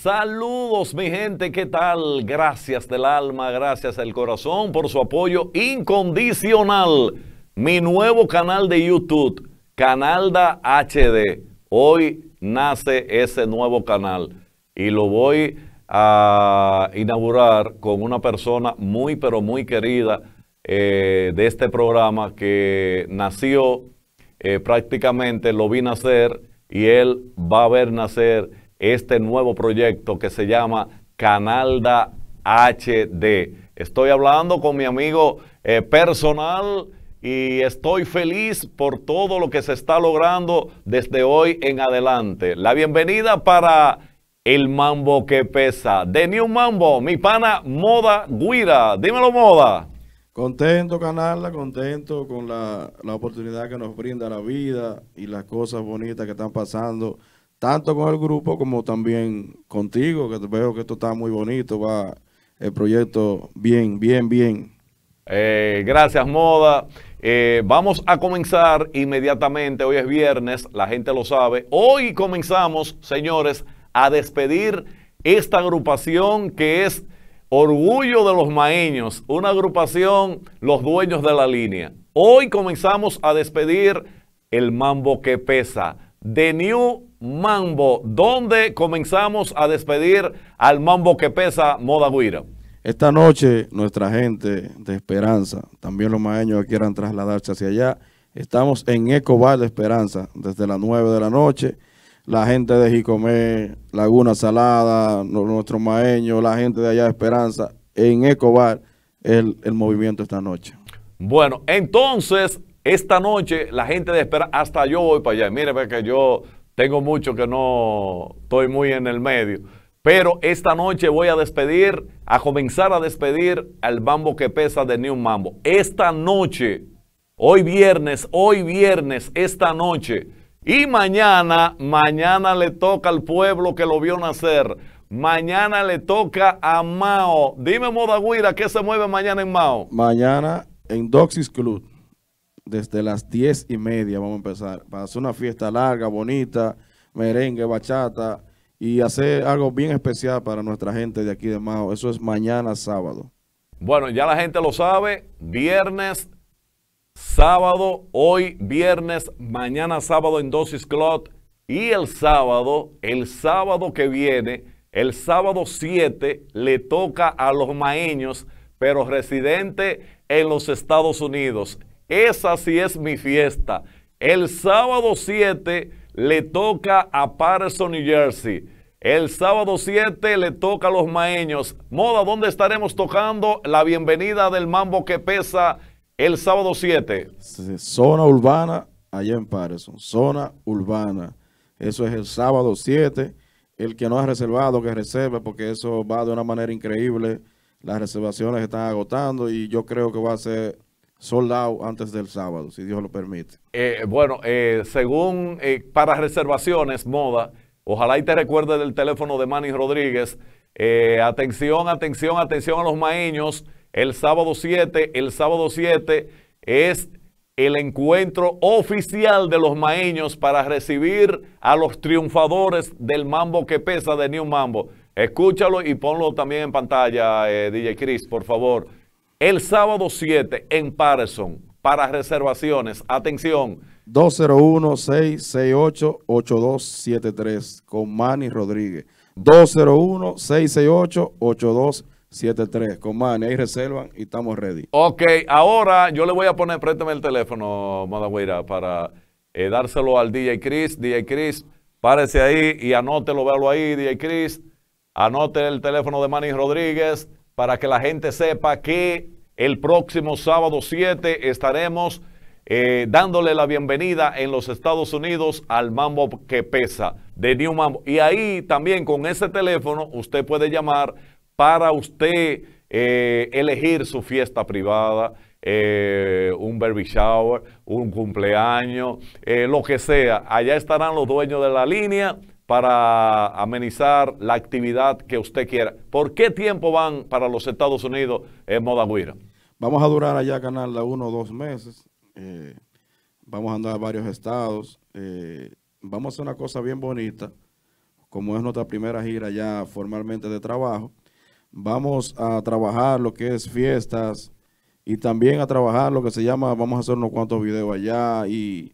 Saludos mi gente, ¿qué tal? Gracias del alma, gracias del corazón por su apoyo incondicional. Mi nuevo canal de YouTube, Canalda HD. Hoy nace ese nuevo canal y lo voy a inaugurar con una persona muy pero muy querida eh, de este programa que nació eh, prácticamente, lo vi nacer y él va a ver nacer este nuevo proyecto que se llama Canalda HD. Estoy hablando con mi amigo eh, personal y estoy feliz por todo lo que se está logrando desde hoy en adelante. La bienvenida para el mambo que pesa. De New Mambo, mi pana Moda Guira. Dímelo, Moda. Contento, Canalda, contento con la, la oportunidad que nos brinda la vida y las cosas bonitas que están pasando tanto con el grupo como también contigo, que veo que esto está muy bonito, va el proyecto bien, bien, bien. Eh, gracias, Moda. Eh, vamos a comenzar inmediatamente, hoy es viernes, la gente lo sabe. Hoy comenzamos, señores, a despedir esta agrupación que es Orgullo de los Maeños, una agrupación, los dueños de la línea. Hoy comenzamos a despedir el mambo que pesa de New Mambo, donde comenzamos a despedir al Mambo que pesa Moda Guira. Esta noche nuestra gente de Esperanza, también los maeños que quieran trasladarse hacia allá, estamos en Ecobar de Esperanza desde las 9 de la noche. La gente de Jicomé, Laguna Salada, nuestros maeños, la gente de allá de Esperanza, en Ecobar el, el movimiento esta noche. Bueno, entonces esta noche la gente de espera, hasta yo voy para allá. Mire, que yo tengo mucho que no estoy muy en el medio. Pero esta noche voy a despedir, a comenzar a despedir al Bambo que pesa de New Mambo. Esta noche, hoy viernes, hoy viernes, esta noche. Y mañana, mañana le toca al pueblo que lo vio nacer. Mañana le toca a Mao. Dime, Modaguira, ¿qué se mueve mañana en Mao? Mañana en Doxis Club desde las diez y media vamos a empezar. Para hacer una fiesta larga, bonita, merengue, bachata y hacer algo bien especial para nuestra gente de aquí de Mao. Eso es mañana sábado. Bueno, ya la gente lo sabe, viernes, sábado, hoy viernes, mañana sábado en Dosis Clot y el sábado, el sábado que viene, el sábado 7 le toca a los maeños, pero residentes en los Estados Unidos. Esa sí es mi fiesta. El sábado 7 le toca a Patterson, New Jersey. El sábado 7 le toca a los maeños. Moda, ¿dónde estaremos tocando la bienvenida del mambo que pesa el sábado 7? Zona urbana, allá en Patterson. Zona urbana. Eso es el sábado 7. El que no ha reservado, que reserve, porque eso va de una manera increíble. Las reservaciones están agotando y yo creo que va a ser soldado antes del sábado, si Dios lo permite. Eh, bueno, eh, según eh, para reservaciones, moda, ojalá y te recuerde del teléfono de Manny Rodríguez. atención, atención, atención a los maeños. El sábado 7, el sábado 7 es el encuentro oficial de los maeños para recibir a los triunfadores del mambo que pesa de New Mambo. Escúchalo y ponlo también en pantalla, DJ Chris, por favor el sábado 7 en Patterson para reservaciones. Atención. 201-668-8273 con Manny Rodríguez. 201-668-8273 con Manny. Ahí reservan y estamos ready. Ok, ahora yo le voy a poner, préstame el teléfono, Madagüera, para eh, dárselo al DJ Chris. DJ Chris, párese ahí y anótelo, véalo ahí, DJ Chris. Anote el teléfono de Manny Rodríguez para que la gente sepa que el próximo sábado 7 estaremos eh, dándole la bienvenida en los Estados Unidos al Mambo que pesa de New Mambo. Y ahí también con ese teléfono usted puede llamar para usted eh, elegir su fiesta privada, eh, un baby shower, un cumpleaños, lo que sea. Allá estarán los dueños de la línea para amenizar la actividad que usted quiera. ¿Por qué tiempo van para los Estados Unidos en Moda Guira? Vamos a durar allá, Canal, uno o dos meses. Eh, vamos a andar a varios estados. Eh, vamos a hacer una cosa bien bonita, como es nuestra primera gira ya formalmente de trabajo. Vamos a trabajar lo que es fiestas y también a trabajar lo que se llama, vamos a hacer unos cuantos videos allá y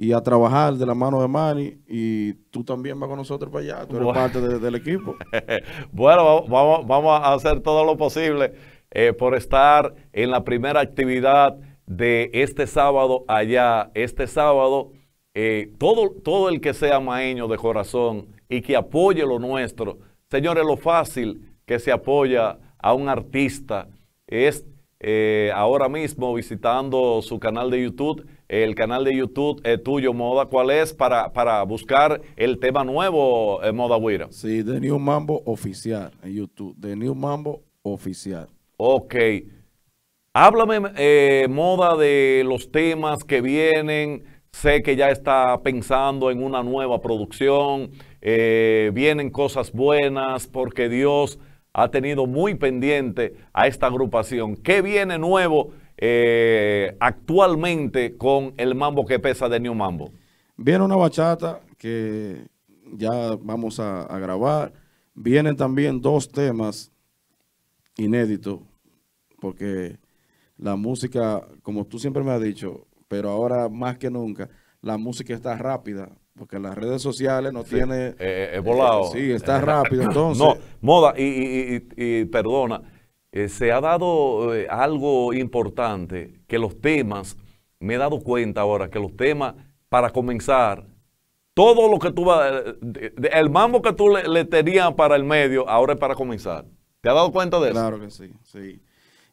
y a trabajar de la mano de Manny y tú también vas con nosotros para allá, tú eres parte del equipo. bueno, vamos, vamos a hacer todo lo posible eh, por estar en la primera actividad de este sábado allá, este sábado, eh, todo, todo el que sea maeño de corazón y que apoye lo nuestro, señores, lo fácil que se apoya a un artista es eh, ahora mismo visitando su canal de YouTube el canal de YouTube es eh, tuyo, Moda, ¿cuál es para, buscar el tema nuevo, eh, Moda Huira? Sí, The New Mambo Oficial en YouTube, The New Mambo Oficial. Ok. Háblame, eh, Moda, de los temas que vienen. Sé que ya está pensando en una nueva producción. vienen cosas buenas porque Dios ha tenido muy pendiente a esta agrupación. ¿Qué viene nuevo? Eh, actualmente con el mambo que pesa de New Mambo? Viene una bachata que ya vamos a, grabar. Vienen también dos temas inéditos, porque la música, como tú siempre me has dicho, pero ahora más que nunca, la música está rápida, porque las redes sociales no tienen tiene... Eh, eh, volado. sí, está rápido, entonces... No, moda, y perdona, eh, se ha dado eh, algo importante, que los temas, me he dado cuenta ahora, que los temas, para comenzar, todo lo que tú vas, eh, el mambo que tú le, le, tenías para el medio, ahora es para comenzar. ¿Te has dado cuenta de eso? Claro que sí, sí.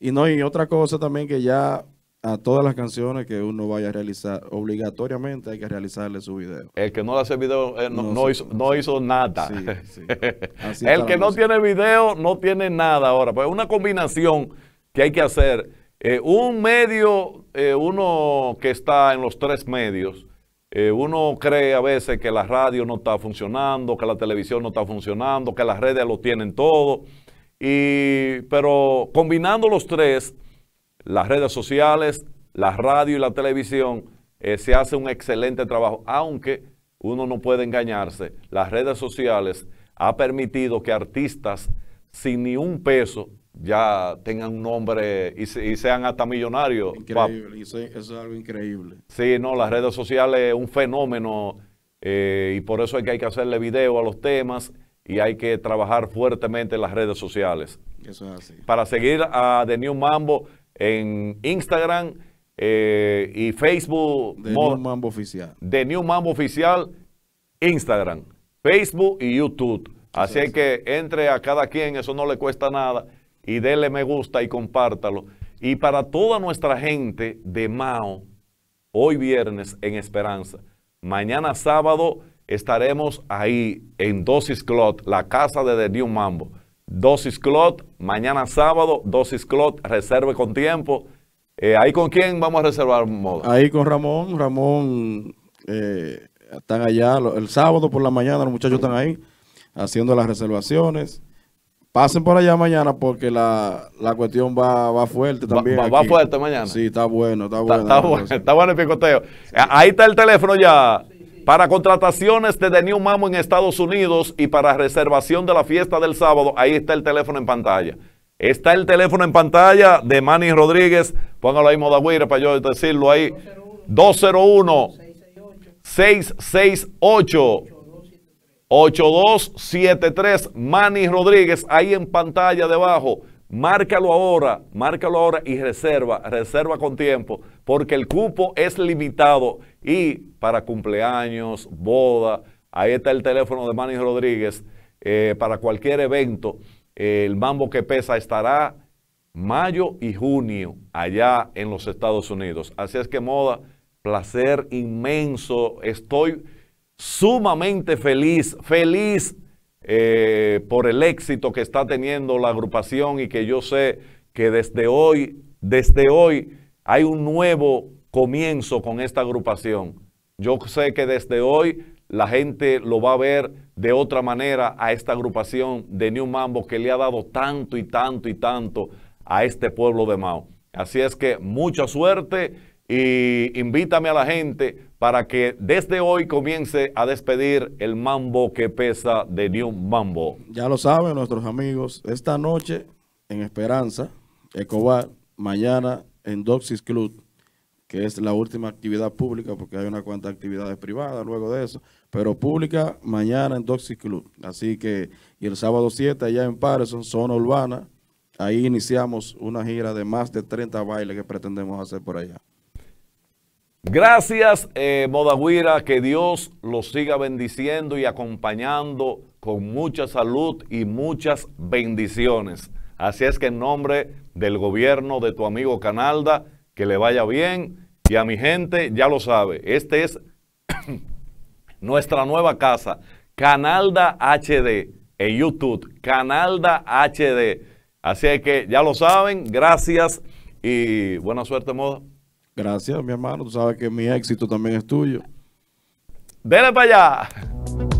Y no, y otra cosa también que ya a todas las canciones que uno vaya a realizar, obligatoriamente hay que realizarle su video. El que no hace video eh, no, hizo, nada. el que no tiene video no tiene nada ahora. Pues una combinación que hay que hacer. Eh, un medio, eh, uno que está en los tres medios, uno cree a veces que la radio no está funcionando, que la televisión no está funcionando, que las redes lo tienen todo. Y, pero combinando los tres, las redes sociales, la radio y la televisión, eh, se hace un excelente trabajo, aunque uno no puede engañarse, las redes sociales ha permitido que artistas sin ni un peso ya tengan un nombre y, sean hasta millonarios. Increíble, eso, es algo increíble. Sí, no, las redes sociales es un fenómeno eh, y por eso es que hay que hacerle video a los temas y hay que trabajar fuertemente en las redes sociales. Eso es así. Para seguir a The New Mambo, en Instagram eh, y Facebook. De New Mambo Oficial. De New Mambo Oficial, Instagram, Facebook y YouTube. Así que entre a cada quien, eso no le cuesta nada, y déle me gusta y compártalo. Y para toda nuestra gente de Mao, hoy viernes en Esperanza, mañana sábado estaremos ahí en Dosis Clot, la casa de The New Mambo. Dosis Clot, Mañana sábado, dosis clot, reserve con tiempo. Eh, ¿Ahí con quién vamos a reservar moda? Ahí con Ramón. Ramón eh, están allá. El sábado por la mañana los muchachos están ahí haciendo las reservaciones. Pasen por allá mañana porque la, cuestión va, va fuerte también. Va, fuerte mañana. Sí, está bueno, está, bueno. Está, bueno, el picoteo. Eh, ahí está el teléfono ya. Para contrataciones de The New Mamo en Estados Unidos y para reservación de la fiesta del sábado, ahí está el teléfono en pantalla. Está el teléfono en pantalla de Manny Rodríguez. Póngalo ahí, Modagüira, para yo decirlo ahí. 201-668-8273. Manny Rodríguez, ahí en pantalla debajo. Márcalo ahora, márcalo ahora y reserva, reserva con tiempo, porque el cupo es limitado y para cumpleaños, boda, ahí está el teléfono de Manny Rodríguez, eh, para cualquier evento, eh, el mambo que pesa estará mayo y junio allá en los Estados Unidos. Así es que moda, placer inmenso, estoy sumamente feliz, feliz eh, por el éxito que está teniendo la agrupación y que yo sé que desde hoy, desde hoy hay un nuevo comienzo con esta agrupación. Yo sé que desde hoy la gente lo va a ver de otra manera a esta agrupación de New Mambo que le ha dado tanto y tanto y tanto a este pueblo de Mao. Así es que mucha suerte y invítame a la gente para que desde hoy comience a despedir el mambo que pesa de New Mambo. Ya lo saben nuestros amigos, esta noche en Esperanza, Ecobar, mañana en Doxis Club, que es la última actividad pública, porque hay una cuanta actividades privadas luego de eso, pero pública mañana en Doxis Club. Así que, y el sábado 7 allá en Patterson, zona urbana, ahí iniciamos una gira de más de 30 bailes que pretendemos hacer por allá. Gracias, eh, Modaguira, que Dios los siga bendiciendo y acompañando con mucha salud y muchas bendiciones. Así es que en nombre del gobierno de tu amigo Canalda, que le vaya bien. Y a mi gente, ya lo sabe, esta es nuestra nueva casa, Canalda HD, en YouTube, Canalda HD. Así es que ya lo saben, gracias y buena suerte, Moda. Gracias, mi hermano. Tú sabes que mi éxito también es tuyo. Dele para allá.